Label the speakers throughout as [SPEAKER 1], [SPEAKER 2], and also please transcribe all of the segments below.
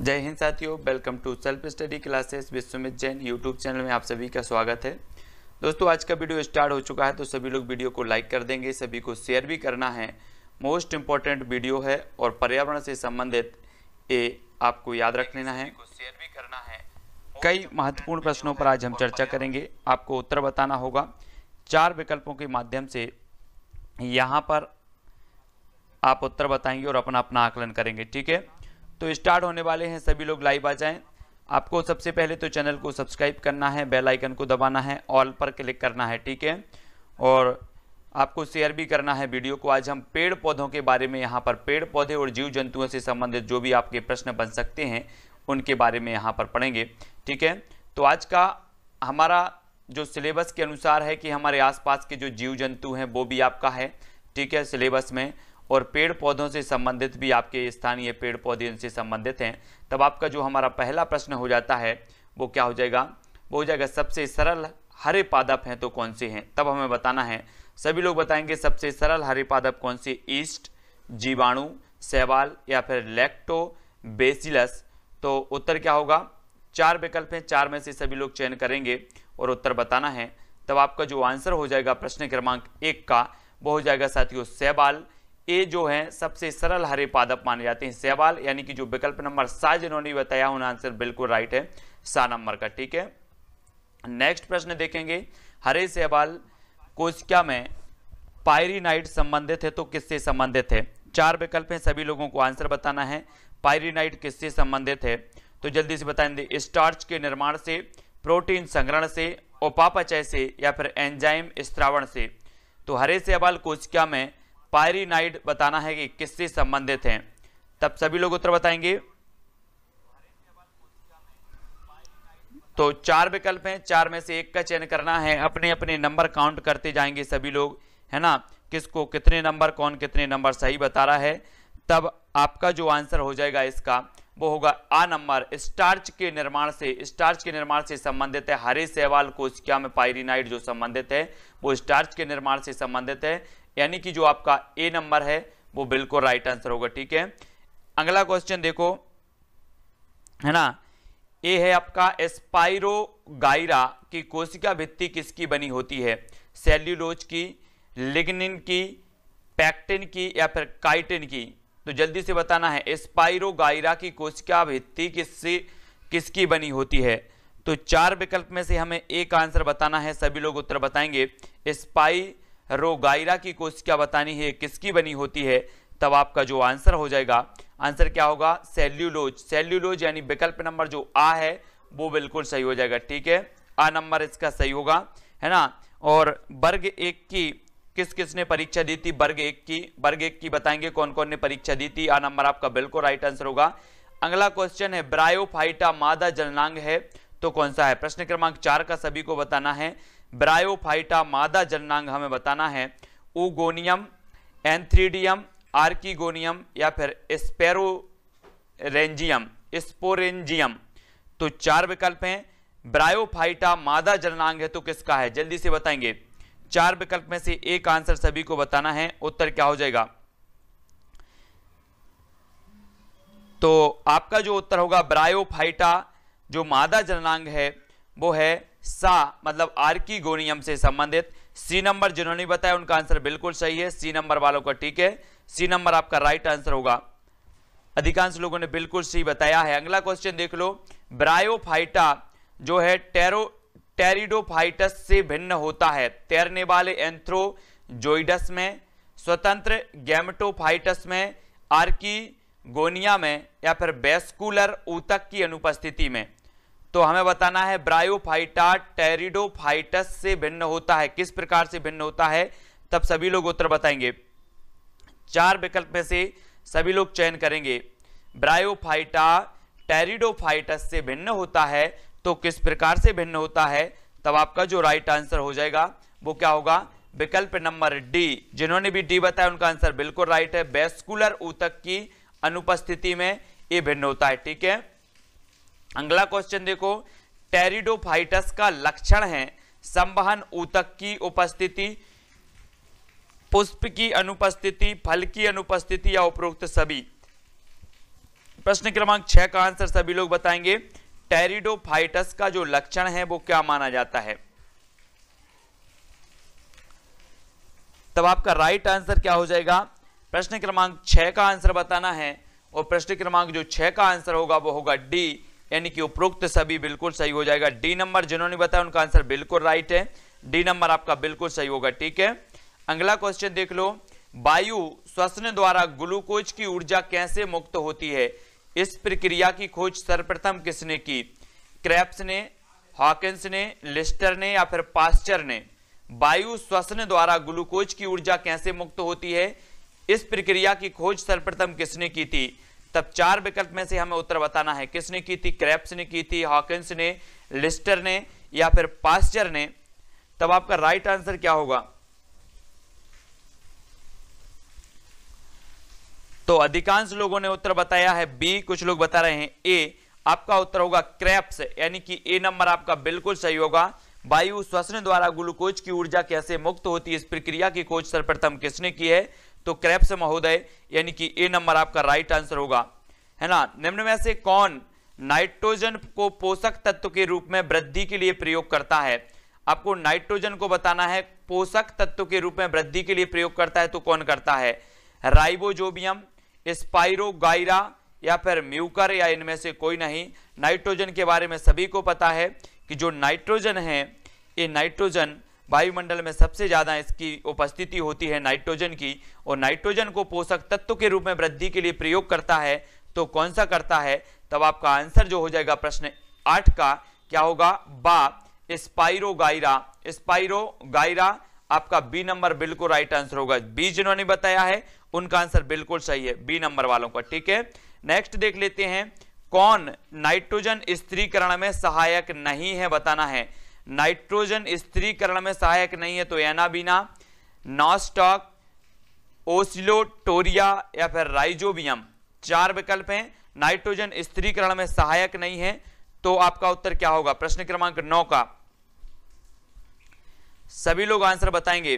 [SPEAKER 1] जय हिंद साथियों welcome to self study classes विश्वमित जैन यूट्यूब चैनल में आप सभी का स्वागत है दोस्तों आज का वीडियो स्टार्ट हो चुका है तो सभी लोग वीडियो को लाइक कर देंगे सभी को शेयर भी करना है मोस्ट इम्पॉर्टेंट वीडियो है और पर्यावरण से संबंधित ये आपको याद रख लेना है शेयर भी करना है कई महत्वपूर्ण प्रश्नों पर आज हम चर्चा करेंगे आपको उत्तर बताना होगा चार विकल्पों के माध्यम से यहाँ पर आप उत्तर बताएंगे और अपना अपना आकलन करेंगे ठीक है तो स्टार्ट होने वाले हैं सभी लोग लाइव आ जाएं आपको सबसे पहले तो चैनल को सब्सक्राइब करना है बेल आइकन को दबाना है ऑल पर क्लिक करना है ठीक है और आपको शेयर भी करना है वीडियो को आज हम पेड़ पौधों के बारे में यहाँ पर पेड़ पौधे और जीव जंतुओं से संबंधित जो भी आपके प्रश्न बन सकते हैं उनके बारे में यहाँ पर पढ़ेंगे ठीक है तो आज का हमारा जो सिलेबस के अनुसार है कि हमारे आसपास के जो जीव जंतु हैं वो भी आपका है ठीक है सिलेबस में और पेड़ पौधों से संबंधित भी आपके स्थानीय पेड़ पौधे इनसे संबंधित हैं तब आपका जो हमारा पहला प्रश्न हो जाता है वो क्या हो जाएगा वो हो जाएगा सबसे सरल हरे पादप हैं तो कौन से हैं तब हमें बताना है सभी लोग बताएंगे सबसे सरल हरे पादप कौन से ईस्ट जीवाणु सेवाल या फिर लेक्टो बेसिलस तो उत्तर क्या होगा चार विकल्प हैं चार में से सभी लोग चयन करेंगे और उत्तर बताना है तब आपका जो आंसर हो जाएगा प्रश्न क्रमांक एक का वो हो जाएगा साथियों सेवाल ए जो है सबसे सरल हरे पादप माने जाते हैं सवाल यानी कि जो विकल्प नंबर सा जिन्होंने बताया उन्होंने आंसर बिल्कुल राइट है सा नंबर का ठीक है नेक्स्ट प्रश्न देखेंगे हरे सहवाल कोशिका में पायरीनाइट संबंधित है तो किससे संबंधित है चार विकल्प हैं सभी लोगों को आंसर बताना है पायरीनाइट किससे संबंधित है तो जल्दी से बताएंगे स्टार्च के निर्माण से प्रोटीन संग्रहण से उपापचय से या फिर एंजाइम स्त्रावण से तो हरे सेवाल कोशिका में पायरीनाइड बताना है कि किससे संबंधित हैं तब सभी लोग उत्तर बताएंगे तो चार विकल्प हैं चार में से एक का चयन करना है अपने अपने नंबर काउंट करते जाएंगे सभी लोग है ना किसको कितने नंबर कौन कितने नंबर सही बता रहा है तब आपका जो आंसर हो जाएगा इसका वो होगा आ नंबर स्टार्च के निर्माण से स्टार्च के निर्माण से संबंधित है हरे सेवाल कोशिका में पायरीनाइड जो संबंधित है वो स्टार्च के निर्माण से संबंधित है यानी कि जो आपका ए नंबर है वो बिल्कुल राइट आंसर होगा ठीक है अगला क्वेश्चन देखो है ना ये है आपका गायरा की कोशिका भित्ति किसकी बनी होती है सेल्यूलोज की लिग्निन की पैक्टिन की या फिर काइटिन की तो जल्दी से बताना है स्पाइरो गायरा की कोशिका भित्ति किससे किसकी बनी होती है तो चार विकल्प में से हमें एक आंसर बताना है सभी लोग उत्तर बताएंगे स्पाई रोगाइरा की कोशिका बतानी है किसकी बनी होती है तब आपका जो आंसर हो जाएगा आंसर क्या होगा सेल्यूलोज सेल्यूलोज यानी विकल्प नंबर जो आ है वो बिल्कुल सही हो जाएगा ठीक है आ नंबर इसका सही होगा है ना और वर्ग एक की किस किस ने परीक्षा दी थी वर्ग एक की वर्ग एक की बताएंगे कौन कौन ने परीक्षा दी थी आ नंबर आपका बिल्कुल राइट आंसर होगा अगला क्वेश्चन है ब्रायोफाइटा मादा जलनांग है तो कौन सा है प्रश्न क्रमांक चार का सभी को बताना है ब्रायोफाइटा मादा जननांग हमें बताना है उगोनियम एंथ्रीडियम आर्कीगोनियम या फिर स्पेरोजियम स्पोरेंजियम तो चार विकल्प हैं ब्रायोफाइटा मादा जननांग है तो किसका है जल्दी से बताएंगे चार विकल्प में से एक आंसर सभी को बताना है उत्तर क्या हो जाएगा तो आपका जो उत्तर होगा ब्रायोफाइटा जो मादा जननांग है वो है सा मतलब गोनियम से संबंधित सी नंबर जिन्होंने बताया उनका आंसर बिल्कुल सही है सी नंबर वालों का ठीक है सी नंबर आपका राइट आंसर होगा अधिकांश लोगों ने बिल्कुल सही बताया है अगला क्वेश्चन देख लो ब्रायोफाइटा जो है टेरो टेरिडोफाइटस से भिन्न होता है तैरने वाले एंथ्रोजोइडस में स्वतंत्र गैमटोफाइटस में आर्की गोनिया में या फिर बेस्कुलर ऊतक की अनुपस्थिति में तो हमें बताना है ब्रायोफाइटा टेरिडोफाइटस से भिन्न होता है किस प्रकार से भिन्न होता है तब सभी लोग उत्तर बताएंगे चार विकल्प में से सभी लोग चयन करेंगे ब्रायोफाइटा टेरिडोफाइटस से भिन्न होता है तो किस प्रकार से भिन्न होता है तब आपका जो राइट आंसर हो जाएगा वो क्या होगा विकल्प नंबर डी जिन्होंने भी डी बताया उनका आंसर बिल्कुल राइट है बेस्कुलर ऊतक की अनुपस्थिति में ये भिन्न होता है ठीक है अगला क्वेश्चन देखो टेरिडोफाइटस का लक्षण है संवहन ऊतक की उपस्थिति पुष्प की अनुपस्थिति फल की अनुपस्थिति या उपरोक्त सभी प्रश्न क्रमांक छह का आंसर सभी लोग बताएंगे टेरिडोफाइटस का जो लक्षण है वो क्या माना जाता है तब आपका राइट आंसर क्या हो जाएगा प्रश्न क्रमांक छह का आंसर बताना है और प्रश्न क्रमांक जो छह का आंसर होगा वो होगा डी यानी कि उपरोक्त सभी बिल्कुल सही हो जाएगा डी नंबर जिन्होंने बताया उनका आंसर बिल्कुल राइट है डी नंबर आपका बिल्कुल सही होगा ठीक है अगला क्वेश्चन देख लो वायु श्वसन द्वारा ग्लूकोज की ऊर्जा कैसे मुक्त होती है इस प्रक्रिया की खोज सर्वप्रथम किसने की क्रैप्स ने हॉकिस ने लिस्टर ने या फिर पास्चर ने वायु श्वसन द्वारा ग्लूकोज की ऊर्जा कैसे मुक्त होती है इस प्रक्रिया की खोज सर्वप्रथम किसने की थी तब चार विकल्प में से हमें उत्तर बताना है किसने की थी क्रैप्स ने की थी हॉकिस ने लिस्टर ने या फिर पास्चर ने तब आपका राइट आंसर क्या होगा तो अधिकांश लोगों ने उत्तर बताया है बी कुछ लोग बता रहे हैं ए आपका उत्तर होगा क्रैप्स यानी कि ए नंबर आपका बिल्कुल सही होगा वायु श्वसन द्वारा ग्लूकोज की ऊर्जा कैसे मुक्त होती है इस प्रक्रिया की खोज सर्वप्रथम किसने की है तो क्रैप्स महोदय यानी कि ए नंबर आपका राइट आंसर होगा है ना निम्न में से कौन नाइट्रोजन को पोषक तत्व के रूप में वृद्धि के लिए प्रयोग करता है आपको नाइट्रोजन को बताना है पोषक तत्व के रूप में वृद्धि के लिए प्रयोग करता है तो कौन करता है राइबोजोबियम स्पाइरोगाइरा या फिर म्यूकर या इनमें से कोई नहीं नाइट्रोजन के बारे में सभी को पता है कि जो नाइट्रोजन है ये नाइट्रोजन वायुमंडल में सबसे ज़्यादा इसकी उपस्थिति होती है नाइट्रोजन की और नाइट्रोजन को पोषक तत्व के रूप में वृद्धि के लिए प्रयोग करता है तो कौन सा करता है तब आपका आंसर जो हो जाएगा प्रश्न आठ का क्या होगा बा स्पाइरोगाइरा स्पाइरोगाइरा आपका बी नंबर बिल्कुल राइट आंसर होगा बी जिन्होंने बताया है उनका आंसर बिल्कुल सही है बी नंबर वालों का ठीक है नेक्स्ट देख लेते हैं कौन नाइट्रोजन स्त्रीकरण में सहायक नहीं है बताना है नाइट्रोजन स्त्रीकरण में सहायक नहीं है तो एनाबीना नॉस्टॉक ओसिलोटोरिया या फिर राइजोबियम चार विकल्प हैं नाइट्रोजन स्त्रीकरण में सहायक नहीं है तो आपका उत्तर क्या होगा प्रश्न क्रमांक नौ का सभी लोग आंसर बताएंगे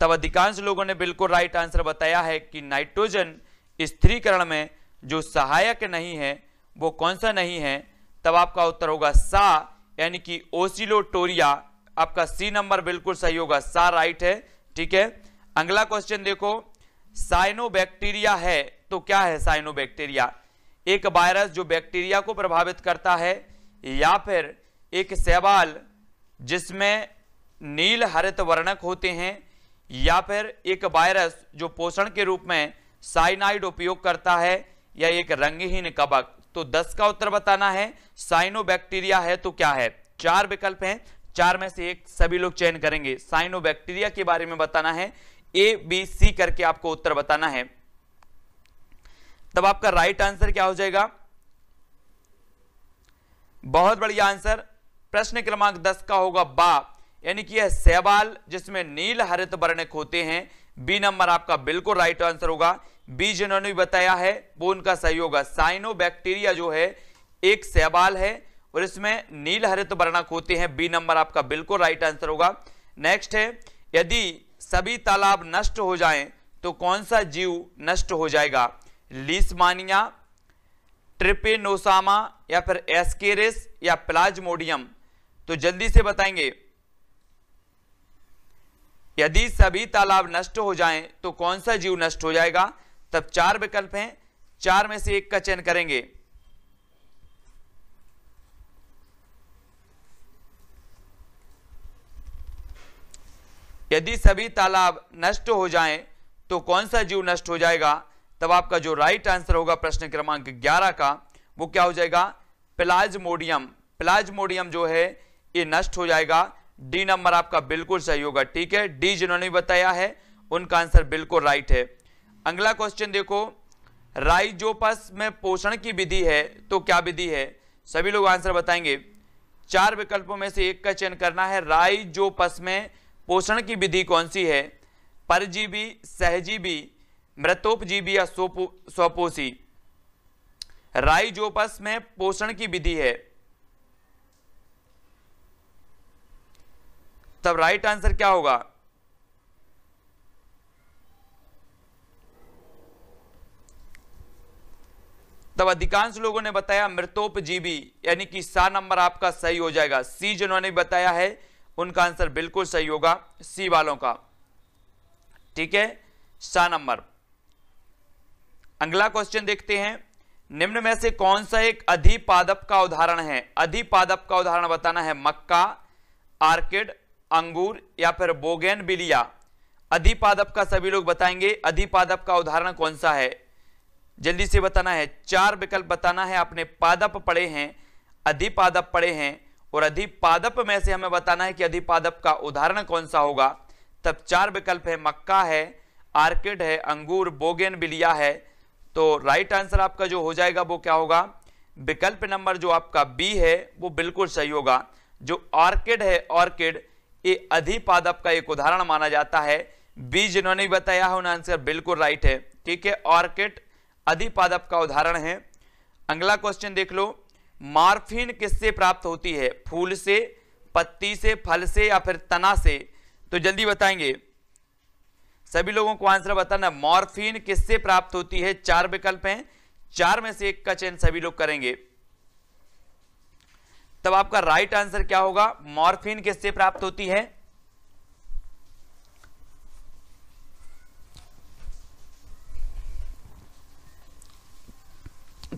[SPEAKER 1] तब अधिकांश लोगों ने बिल्कुल राइट आंसर बताया है कि नाइट्रोजन स्त्रीकरण में जो सहायक नहीं है वो कौन सा नहीं है तब आपका उत्तर होगा सा यानी कि ओसिलोटोरिया आपका सी नंबर बिल्कुल सही होगा सा राइट है ठीक है अगला क्वेश्चन देखो साइनोबैक्टीरिया है तो क्या है साइनोबैक्टीरिया एक वायरस जो बैक्टीरिया को प्रभावित करता है या फिर एक सेवाल जिसमें नील हरित वर्णक होते हैं या फिर एक वायरस जो पोषण के रूप में साइनाइड उपयोग करता है या एक रंगहीन कबक तो दस का उत्तर बताना है साइनोबैक्टीरिया है तो क्या है चार विकल्प हैं चार में से एक सभी लोग चयन करेंगे साइनोबैक्टीरिया के बारे में बताना है ए बी सी करके आपको उत्तर बताना है तब आपका राइट आंसर क्या हो जाएगा बहुत बढ़िया आंसर प्रश्न क्रमांक दस का होगा बा यानी कि यह सवाल जिसमें नील हरित वर्णक होते हैं बी नंबर आपका बिल्कुल राइट आंसर होगा बी जिन्होंने भी बताया है वो उनका सहयोग है साइनोबैक्टीरिया जो है एक सवाल है और इसमें नील हरित वर्णक होते हैं बी नंबर आपका बिल्कुल राइट आंसर होगा नेक्स्ट है यदि सभी तालाब नष्ट हो जाएं तो कौन सा जीव नष्ट हो जाएगा लिस्मानिया ट्रिपेनोसामा या फिर एस्केरिस या प्लाज्मोडियम तो जल्दी से बताएंगे यदि सभी तालाब नष्ट हो जाएं तो कौन सा जीव नष्ट हो जाएगा तब चार विकल्प हैं चार में से एक का चयन करेंगे यदि सभी तालाब नष्ट हो जाएं तो कौन सा जीव नष्ट हो जाएगा तब आपका जो राइट आंसर होगा प्रश्न क्रमांक 11 का वो क्या हो जाएगा प्लाज्मोडियम प्लाज्मोडियम जो है ये नष्ट हो जाएगा डी नंबर आपका बिल्कुल सही होगा ठीक है डी जिन्होंने बताया है उनका आंसर बिल्कुल राइट है अगला क्वेश्चन देखो राइजोपस में पोषण की विधि है तो क्या विधि है सभी लोग आंसर बताएंगे चार विकल्पों में से एक का चयन करना है राइजोपस में पोषण की विधि कौन सी है परजीवी सहजीवी मृतोपजीवी या स्वपोषी राइजोपस में पोषण की विधि है तब राइट आंसर क्या होगा तब अधिकांश लोगों ने बताया मृतोपजीवी यानी कि सा नंबर आपका सही हो जाएगा सी जिन्होंने बताया है उनका आंसर बिल्कुल सही होगा सी वालों का ठीक है सा नंबर अगला क्वेश्चन देखते हैं निम्न में से कौन सा एक अधिपादप का उदाहरण है अधिपादप का उदाहरण बताना है मक्का आर्किड अंगूर या फिर बोगेन बिलिया अधिपादप का सभी लोग बताएंगे अधिपादप का उदाहरण कौन सा है जल्दी से बताना है चार विकल्प बताना है आपने पादप पड़े हैं अधिपादप पड़े हैं और अधिपादप में से हमें बताना है कि अधिपादप का उदाहरण कौन सा होगा तब चार विकल्प है मक्का है आर्किड है अंगूर बोगेन बिलिया है तो राइट आंसर आपका जो हो जाएगा वो क्या होगा विकल्प नंबर जो आपका बी है वो बिल्कुल सही होगा जो ऑर्किड है ऑर्किड ये अधिपादप का एक उदाहरण माना जाता है बी जिन्होंने बताया है उन्होंने आंसर बिल्कुल राइट है ठीक है ऑर्किड अधिपादप का उदाहरण है अगला क्वेश्चन देख लो मार्फिन किससे प्राप्त होती है फूल से पत्ती से फल से या फिर तना से तो जल्दी बताएंगे सभी लोगों को आंसर बताना मॉर्फिन किससे प्राप्त होती है चार विकल्प हैं चार में से एक का चयन सभी लोग करेंगे तब आपका राइट आंसर क्या होगा मॉर्फिन किससे प्राप्त होती है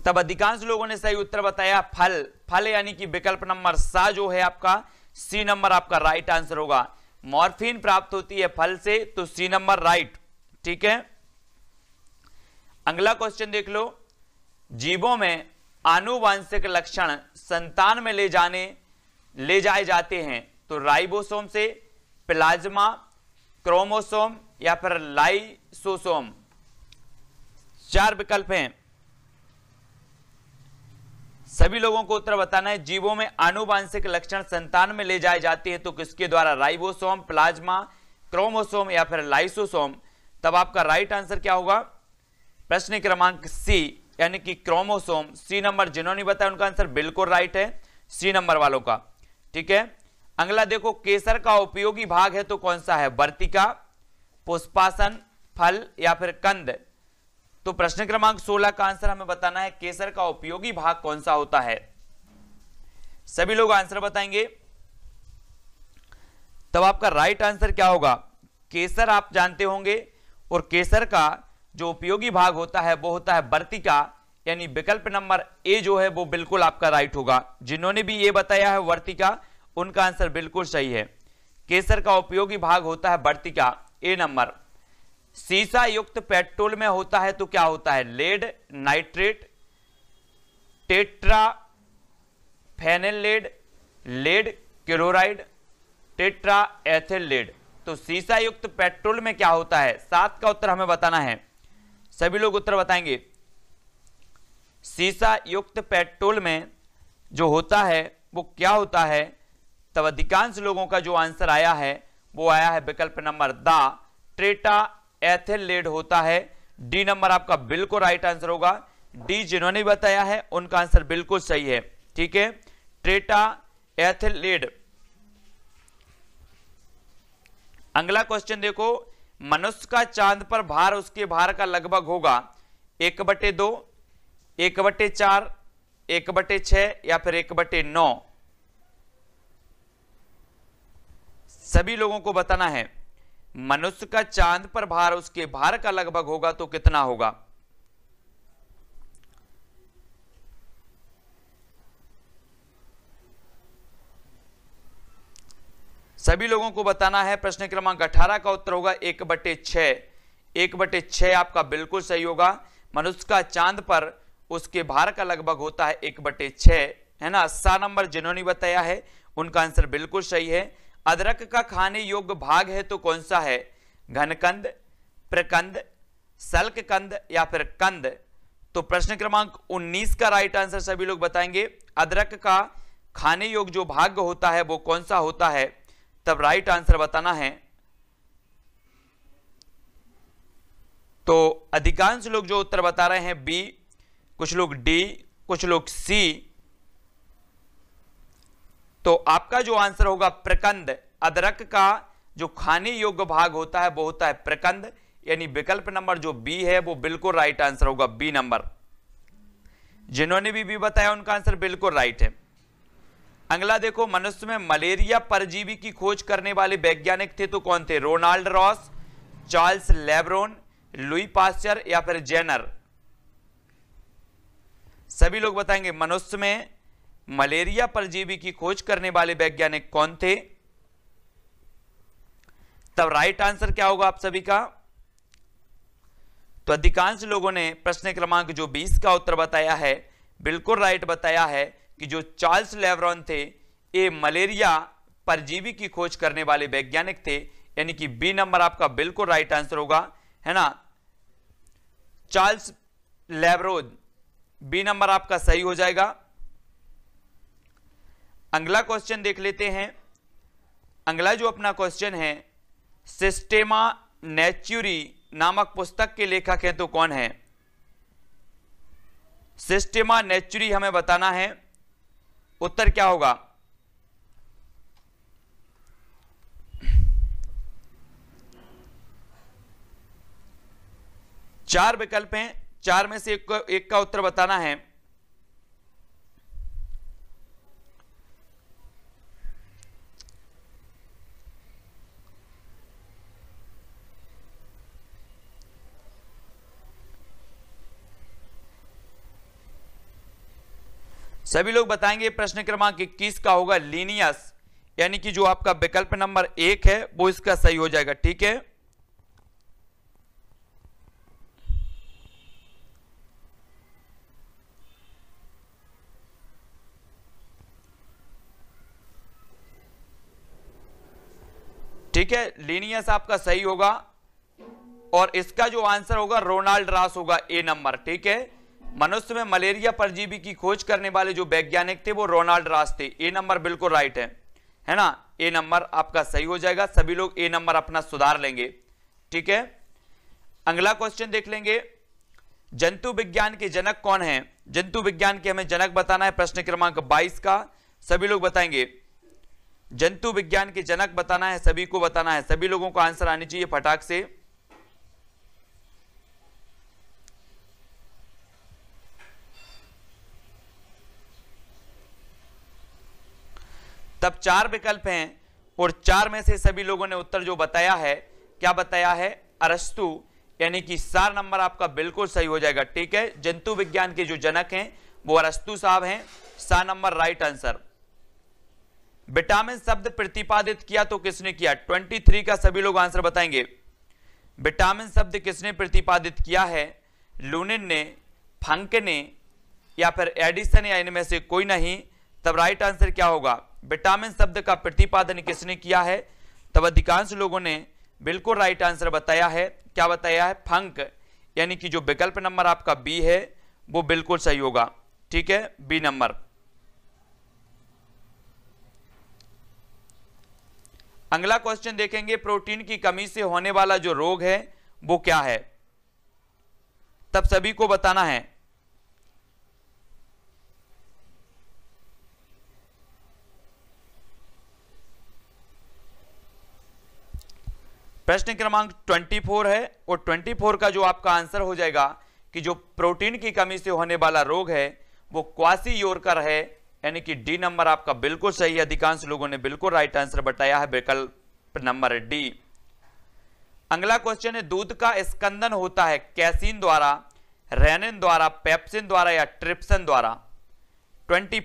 [SPEAKER 1] तब अधिकांश लोगों ने सही उत्तर बताया फल फल यानी कि विकल्प नंबर सा जो है आपका सी नंबर आपका राइट आंसर होगा मॉर्फिन प्राप्त होती है फल से तो सी नंबर राइट ठीक है अगला क्वेश्चन देख लो जीवों में आनुवांशिक लक्षण संतान में ले जाने ले जाए जाते हैं तो राइबोसोम से प्लाज्मा क्रोमोसोम या फिर लाइसोसोम चार विकल्प हैं सभी लोगों को उत्तर बताना है जीवों में आनुवांशिक लक्षण संतान में ले जाए जाते हैं तो किसके द्वारा राइबोसोम प्लाज्मा क्रोमोसोम या फिर लाइसोसोम तब आपका राइट आंसर क्या होगा प्रश्न क्रमांक सी यानी कि क्रोमोसोम सी नंबर जिन्होंने बताया उनका आंसर बिल्कुल राइट है सी नंबर वालों का ठीक है अगला देखो केसर का उपयोगी भाग है तो कौन सा है वर्तिका पुष्पासन फल या फिर कंद तो प्रश्न क्रमांक 16 का आंसर हमें बताना है केसर का उपयोगी भाग कौन सा होता है सभी लोग आंसर बताएंगे तब आपका राइट आंसर क्या होगा केसर आप जानते होंगे और केसर का जो उपयोगी भाग होता है वो होता है का यानी विकल्प नंबर ए जो है वो बिल्कुल आपका राइट होगा जिन्होंने भी ये बताया है वर्तिका उनका आंसर बिल्कुल सही है केसर का उपयोगी भाग होता है का ए नंबर सीसा युक्त पेट्रोल में होता है तो क्या होता है lead nitrate tetra phenyl lead lead chloride tetra ethyl lead तो सीसा युक्त पेट्रोल में क्या होता है सात का उत्तर हमें बताना है सभी लोग उत्तर बताएंगे सीसा युक्त पेट्रोल में जो होता है वो क्या होता है तब अधिकांश लोगों का जो आंसर आया है वो आया है विकल्प number the tetra ethyl lead होता है डी नंबर आपका बिल्कुल राइट आंसर होगा डी जिन्होंने बताया है उनका आंसर बिल्कुल सही है ठीक है ट्रेटा एथिल लेड अगला क्वेश्चन देखो मनुष्य का चांद पर भार उसके भार का लगभग होगा एक बटे दो एक बटे चार एक बटे छ या फिर एक बटे नौ सभी लोगों को बताना है मनुष्य का चांद पर भार उसके भार का लगभग होगा तो कितना होगा सभी लोगों को बताना है प्रश्न क्रमांक 18 का उत्तर होगा एक बटे छ एक बटे छ आपका बिल्कुल सही होगा मनुष्य का चांद पर उसके भार का लगभग होता है एक बटे छ है ना सा नंबर जिन्होंने बताया है उनका आंसर बिल्कुल सही है अदरक का खाने योग्य भाग है तो कौन सा है घनकंद प्रकंद कंद या फिर कंद तो प्रश्न क्रमांक 19 का राइट आंसर सभी लोग बताएंगे अदरक का खाने योग्य जो भाग होता है वो कौन सा होता है तब राइट आंसर बताना है तो अधिकांश लोग जो उत्तर बता रहे हैं बी कुछ लोग डी कुछ लोग सी तो आपका जो आंसर होगा प्रकंद अदरक का जो खाने योग्य भाग होता है वो होता है प्रकंद यानी विकल्प नंबर जो बी है वो बिल्कुल राइट आंसर होगा बी नंबर जिन्होंने भी बी बताया उनका आंसर बिल्कुल राइट है अगला देखो मनुष्य में मलेरिया परजीवी की खोज करने वाले वैज्ञानिक थे तो कौन थे Ronald Ross Charles Laveran Louis Pasteur या फिर जेनर सभी लोग बताएंगे मनुष्य में मलेरिया परजीवी की खोज करने वाले वैज्ञानिक कौन थे तब राइट आंसर क्या होगा आप सभी का तो अधिकांश लोगों ने प्रश्न क्रमांक जो 20 का उत्तर बताया है बिल्कुल राइट बताया है कि जो चार्ल्स लेवरॉन थे ये मलेरिया परजीवी की खोज करने वाले वैज्ञानिक थे यानी कि बी नंबर आपका बिल्कुल राइट आंसर होगा है ना चार्ल्स लेबरोज बी नंबर आपका सही हो जाएगा अगला क्वेश्चन देख लेते हैं अगला जो अपना क्वेश्चन है सिस्टेमा नेचुरी नामक पुस्तक के लेखक हैं तो कौन है सिस्टेमा नेचुरी हमें बताना है उत्तर क्या होगा चार विकल्प हैं चार में से एक, एक का उत्तर बताना है सभी लोग बताएंगे प्रश्न क्रमांक इक्कीस का होगा लीनियस यानी कि जो आपका विकल्प नंबर एक है वो इसका सही हो जाएगा ठीक है ठीक है लीनियस आपका सही होगा और इसका जो आंसर होगा रोनाल्ड रास होगा ए नंबर ठीक है मनुष्य में मलेरिया परजीवी की खोज करने वाले जो वैज्ञानिक थे वो रोनाल्ड रास थे ए नंबर बिल्कुल राइट है है ना ए नंबर आपका सही हो जाएगा सभी लोग ए नंबर अपना सुधार लेंगे ठीक है अगला क्वेश्चन देख लेंगे जंतु विज्ञान के जनक कौन है जंतु विज्ञान के हमें जनक बताना है प्रश्न क्रमांक 22 का सभी लोग बताएंगे जंतु विज्ञान के जनक बताना है सभी को बताना है सभी लोगों को आंसर आनी चाहिए फटाक से तब चार विकल्प हैं और चार में से सभी लोगों ने उत्तर जो बताया है क्या बताया है अरस्तु यानी कि सार नंबर आपका बिल्कुल सही हो जाएगा ठीक है जंतु विज्ञान के जो जनक हैं वो अरस्तु साहब हैं सार नंबर राइट आंसर विटामिन शब्द प्रतिपादित किया तो किसने किया 23 का सभी लोग आंसर बताएंगे विटामिन शब्द किसने प्रतिपादित किया है लूनिन ने फंक ने या फिर एडिसन या इनमें से कोई नहीं तब राइट आंसर क्या होगा विटामिन शब्द का प्रतिपादन किसने किया है तब अधिकांश लोगों ने बिल्कुल राइट आंसर बताया है क्या बताया है फंक यानी कि जो विकल्प नंबर आपका बी है वो बिल्कुल सही होगा ठीक है बी नंबर अगला क्वेश्चन देखेंगे प्रोटीन की कमी से होने वाला जो रोग है वो क्या है तब सभी को बताना है प्रश्न क्रमांक 24 है और 24 का जो आपका आंसर हो जाएगा कि जो प्रोटीन की कमी से होने वाला रोग है वो क्वासी योरकर है यानी कि डी नंबर आपका बिल्कुल सही है अधिकांश लोगों ने बिल्कुल राइट आंसर बताया है विकल्प नंबर डी अगला क्वेश्चन है दूध का स्कंदन होता है कैसीन द्वारा रेनिन द्वारा पेप्सिन द्वारा या ट्रिप्सन द्वारा 25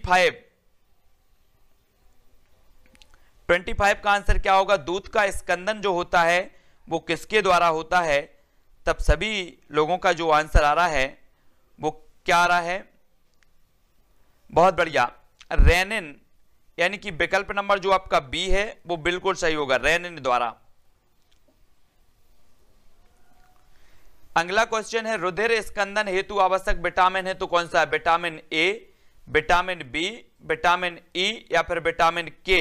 [SPEAKER 1] ट्वेंटी फाइव का आंसर क्या होगा दूध का स्कंदन जो होता है वो किसके द्वारा होता है तब सभी लोगों का जो आंसर आ रहा है वो क्या आ रहा है बहुत बढ़िया रेनिन यानी कि विकल्प नंबर जो आपका बी है वो बिल्कुल सही होगा रेनिन द्वारा अगला क्वेश्चन है रुधिर स्कंदन हेतु आवश्यक विटामिन है तो कौन सा है vitamin A vitamin B vitamin E या फिर विटामिन के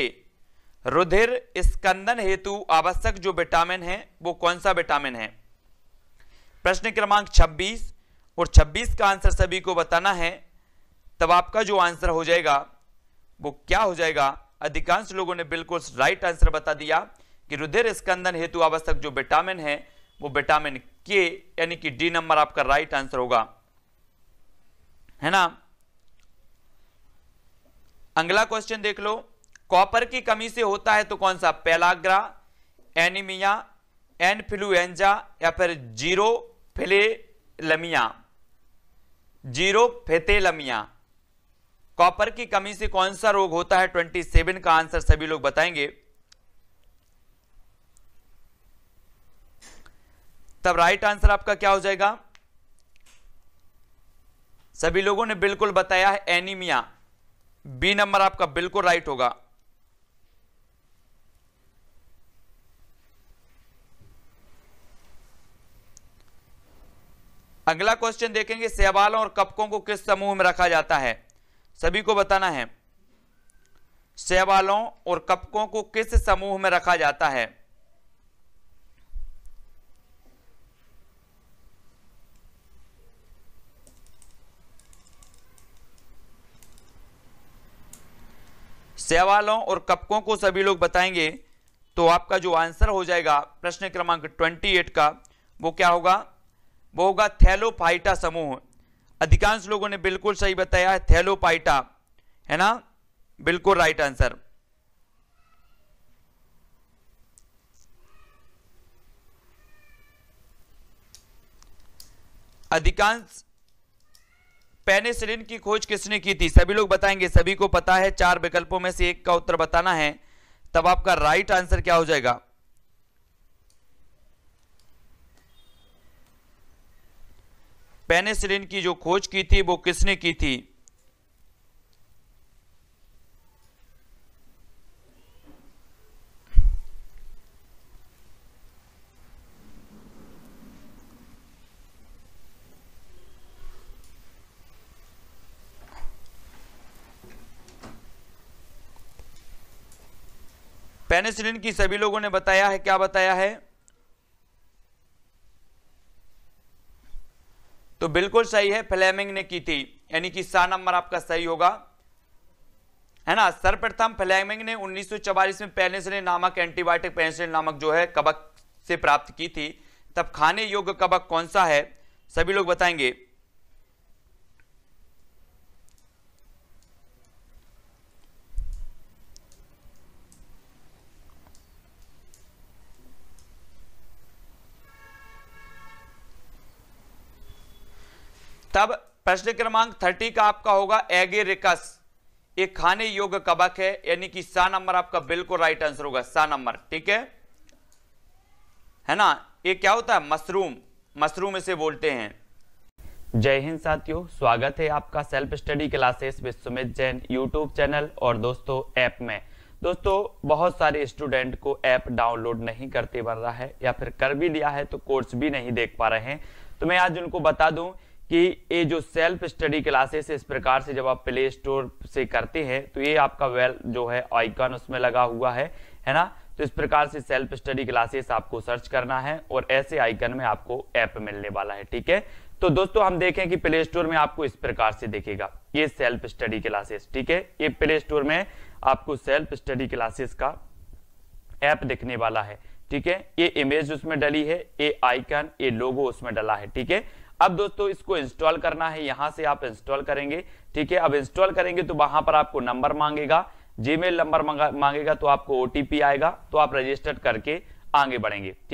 [SPEAKER 1] रुधिर स्कंदन हेतु आवश्यक जो विटामिन है वो कौन सा विटामिन है प्रश्न क्रमांक 26 और 26 का आंसर सभी को बताना है तब आपका जो आंसर हो जाएगा वो क्या हो जाएगा अधिकांश लोगों ने बिल्कुल राइट आंसर बता दिया कि रुधिर स्कंदन हेतु आवश्यक जो विटामिन है वो विटामिन के यानी कि डी नंबर आपका राइट आंसर होगा है ना अगला क्वेश्चन देख लो कॉपर की कमी से होता है तो कौन सा पेलाग्रा एनीमिया एनफ्लुएंजा या फिर xerophthalmia xerophthalmia copper की कमी से कौन सा रोग होता है 27 का आंसर सभी लोग बताएंगे तब राइट आंसर आपका क्या हो जाएगा सभी लोगों ने बिल्कुल बताया है एनीमिया बी नंबर आपका बिल्कुल राइट होगा अगला क्वेश्चन देखेंगे सहवालों और कपकों को किस समूह में रखा जाता है सभी को बताना है सहवालों और कपकों को किस समूह में रखा जाता है सेवालों और कपकों को सभी लोग बताएंगे तो आपका जो आंसर हो जाएगा प्रश्न क्रमांक 28 का वो क्या होगा वो होगा थैलोपाइटा समूह अधिकांश लोगों ने बिल्कुल सही बताया है थैलोपाइटा है ना बिल्कुल राइट आंसर अधिकांश पेनिसिलिन की खोज किसने की थी सभी लोग बताएंगे सभी को पता है चार विकल्पों में से एक का उत्तर बताना है तब आपका राइट आंसर क्या हो जाएगा पेनिसिलिन की जो खोज की थी वो किसने की थी पेनिसिलिन की सभी लोगों ने बताया है क्या बताया है तो बिल्कुल सही है फ्लेमिंग ने की थी यानी कि सा नंबर आपका सही होगा है ना सर्वप्रथम फ्लेमिंग ने 1944 में पेनिसिलिन नामक एंटीबायोटिक पेनिसिलिन नामक जो है कबक से प्राप्त की थी तब खाने योग्य कबक कौन सा है सभी लोग बताएंगे तब प्रश्न क्रमांक थर्टी का आपका होगा एगेरिकस ये खाने योग्य कबक है यानी कि सा नंबर आपका बिल्कुल राइट आंसर होगा सा नंबर ठीक है है ना ये क्या होता है मशरूम मशरूम इसे बोलते हैं जय हिंद साथियों स्वागत है आपका self study classes with Sumit Jain YouTube channel और दोस्तों ऐप में दोस्तों बहुत सारे स्टूडेंट को ऐप डाउनलोड नहीं करते बन रहा है या फिर कर भी लिया है तो कोर्स भी नहीं देख पा रहे हैं तो मैं आज उनको बता दूं कि ये जो सेल्फ स्टडी क्लासेस इस प्रकार से जब आप प्ले स्टोर से करते हैं तो ये आपका वेल जो है आइकन उसमें लगा हुआ है है ना तो इस प्रकार से सेल्फ स्टडी क्लासेस आपको सर्च करना है और ऐसे आइकन में आपको ऐप मिलने वाला है ठीक है तो दोस्तों हम देखें कि प्ले स्टोर में आपको इस प्रकार से देखेगा ये सेल्फ स्टडी क्लासेस ठीक है ये प्ले स्टोर में आपको सेल्फ स्टडी क्लासेस का ऐप दिखने वाला है ठीक है ये इमेज उसमें डली है ये आइकन ये लोगो उसमें डला है ठीक है अब दोस्तों इसको इंस्टॉल करना है यहां से आप इंस्टॉल करेंगे ठीक है अब इंस्टॉल करेंगे तो वहां पर आपको नंबर मांगेगा जीमेल नंबर मांगेगा तो आपको ओटीपी आएगा तो आप रजिस्टर्ड करके आगे बढ़ेंगे ठीक